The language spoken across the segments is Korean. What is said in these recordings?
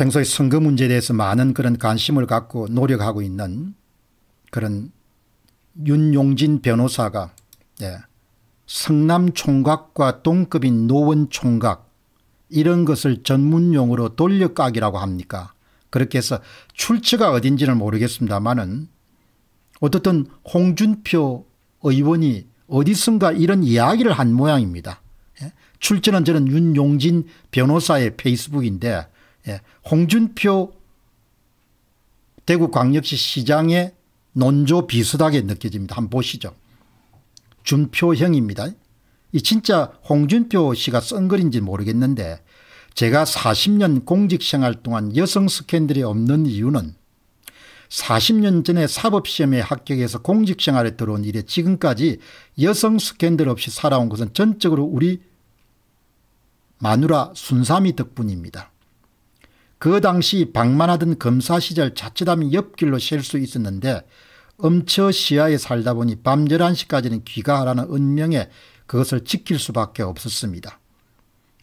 평소에 선거 문제에 대해서 많은 그런 관심을 갖고 노력하고 있는 그런 윤용진 변호사가 예, 성남 총각과 동급인 노원 총각 이런 것을 전문용어로 돌려까기라고 합니까 그렇게 해서 출처가 어딘지는 모르겠습니다만은 어떻든 홍준표 의원이 어디선가 이런 이야기를 한 모양입니다. 예, 출처는 저는 윤용진 변호사의 페이스북인데 예. 홍준표 대구광역시 시장의 논조 비슷하게 느껴집니다. 한번 보시죠. 준표형입니다. 이 진짜 홍준표 씨가 쓴 글인지 모르겠는데 제가 40년 공직생활 동안 여성 스캔들이 없는 이유는 40년 전에 사법시험에 합격해서 공직생활에 들어온 이래 지금까지 여성 스캔들 없이 살아온 것은 전적으로 우리 마누라 순삼이 덕분입니다. 그 당시 방만하던 검사 시절 자칫하면 옆길로 쉴 수 있었는데 엄처 시야에 살다 보니 밤 11시까지는 귀가하라는 은명에 그것을 지킬 수밖에 없었습니다.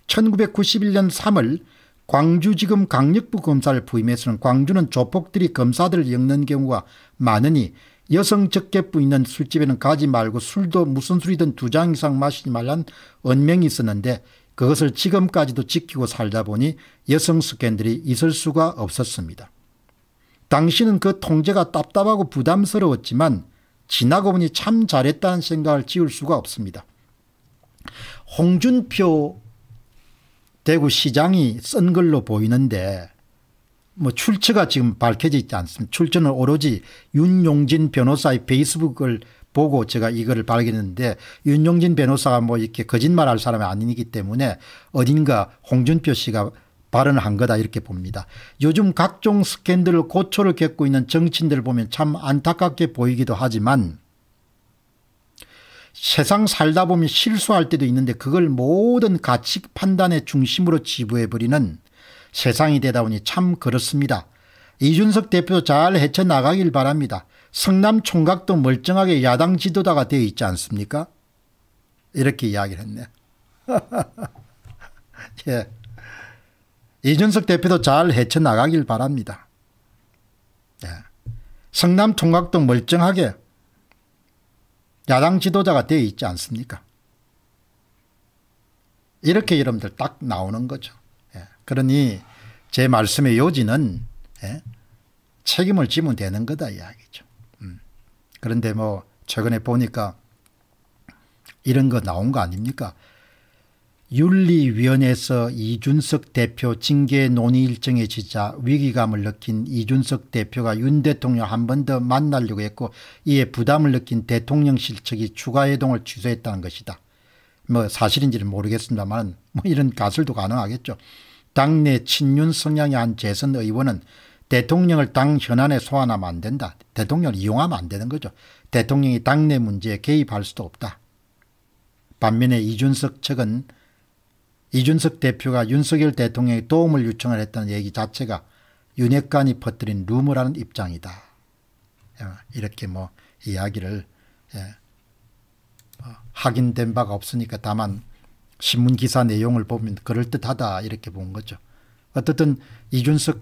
1991년 3월 광주지검 강력부 검사를 부임해서는 광주는 조폭들이 검사들을 엮는 경우가 많으니 여성 적개부 있는 술집에는 가지 말고 술도 무슨 술이든 두 장 이상 마시지 말란 언명이 있었는데 그것을 지금까지도 지키고 살다 보니 여성 스캔들이 있을 수가 없었습니다. 당시는 그 통제가 답답하고 부담스러웠지만 지나고 보니 참 잘했다는 생각을 지울 수가 없습니다. 홍준표 대구시장이 쓴 걸로 보이는데 뭐 출처가 지금 밝혀져 있지 않습니다. 출처는 오로지 윤용진 변호사의 페이스북을 보고 제가 이거를 발견했는데 윤용진 변호사가 뭐 이렇게 거짓말할 사람이 아니기 때문에 어딘가 홍준표 씨가 발언한 을 거다 이렇게 봅니다. 요즘 각종 스캔들을 고초를 겪고 있는 정치인들 보면 참 안타깝게 보이기도 하지만 세상 살다 보면 실수할 때도 있는데 그걸 모든 가치 판단의 중심으로 지부해버리는 세상이 되다 보니 참 그렇습니다. 이준석 대표 잘 헤쳐나가길 바랍니다. 성남 총각도 멀쩡하게 야당 지도자가 되어 있지 않습니까? 이렇게 이야기를 했네. 예. 이준석 대표도 잘 헤쳐나가길 바랍니다. 예. 성남 총각도 멀쩡하게 야당 지도자가 되어 있지 않습니까? 이렇게 여러분들 딱 나오는 거죠. 예. 그러니 제 말씀의 요지는 예? 책임을 지면 되는 거다 이야기죠. 그런데 뭐 최근에 보니까 이런 거 나온 거 아닙니까? 윤리위원회에서 이준석 대표 징계 논의 일정에 지자 위기감을 느낀 이준석 대표가 윤 대통령 한 번 더 만나려고 했고 이에 부담을 느낀 대통령실 측이 추가 회동을 취소했다는 것이다. 뭐 사실인지는 모르겠습니다만 뭐 이런 가설도 가능하겠죠. 당내 친윤 성향의 한 재선 의원은 대통령을 당 현안에 소환하면 안 된다. 대통령을 이용하면 안 되는 거죠. 대통령이 당내 문제에 개입할 수도 없다. 반면에 이준석 측은 이준석 대표가 윤석열 대통령의 도움을 요청을 했다는 얘기 자체가 윤핵관이 퍼뜨린 루머라는 입장이다. 예, 이렇게 뭐 이야기를 예, 뭐 확인된 바가 없으니까 다만 신문기사 내용을 보면 그럴듯하다 이렇게 본 거죠. 어쨌든 이준석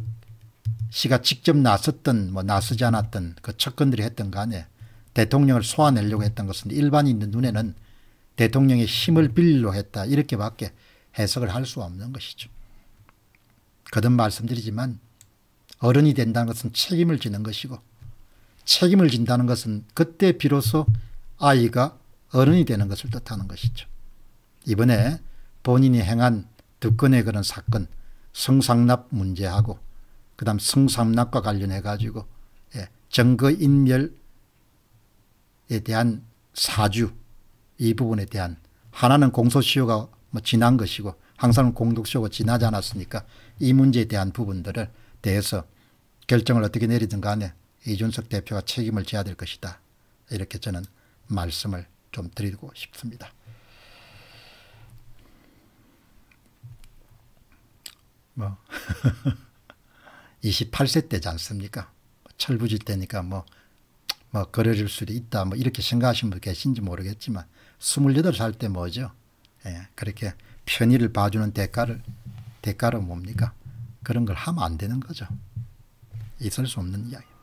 시가 직접 나섰던 뭐 나서지 않았던 그척근들이 했던 간에 대통령을 소환내려고 했던 것은 일반인 의 눈에는 대통령의 힘을 빌리려 했다 이렇게밖에 해석을 할 수 없는 것이죠. 거듭 말씀드리지만 어른이 된다는 것은 책임을 지는 것이고 책임을 진다는 것은 그때 비로소 아이가 어른이 되는 것을 뜻하는 것이죠. 이번에 본인이 행한 두 건의 그런 사건 성상납 문제하고 그다음 성삼납과 관련해 가지고 예, 정거인멸에 대한 사주 이 부분에 대한 하나는 공소시효가 뭐 지난 것이고 항상 공독시효가 지나지 않았으니까 이 문제에 대한 부분들을 대해서 결정을 어떻게 내리든 간에 이준석 대표가 책임을 져야 될 것이다. 이렇게 저는 말씀을 좀 드리고 싶습니다. 뭐 28세 때지 않습니까? 철부지 때니까 뭐, 뭐, 그려질 수도 있다. 뭐, 이렇게 생각하시는 분 계신지 모르겠지만, 28살 때 뭐죠? 예, 그렇게 편의를 봐주는 대가를, 대가로 뭡니까? 그런 걸 하면 안 되는 거죠. 있을 수 없는 이야기.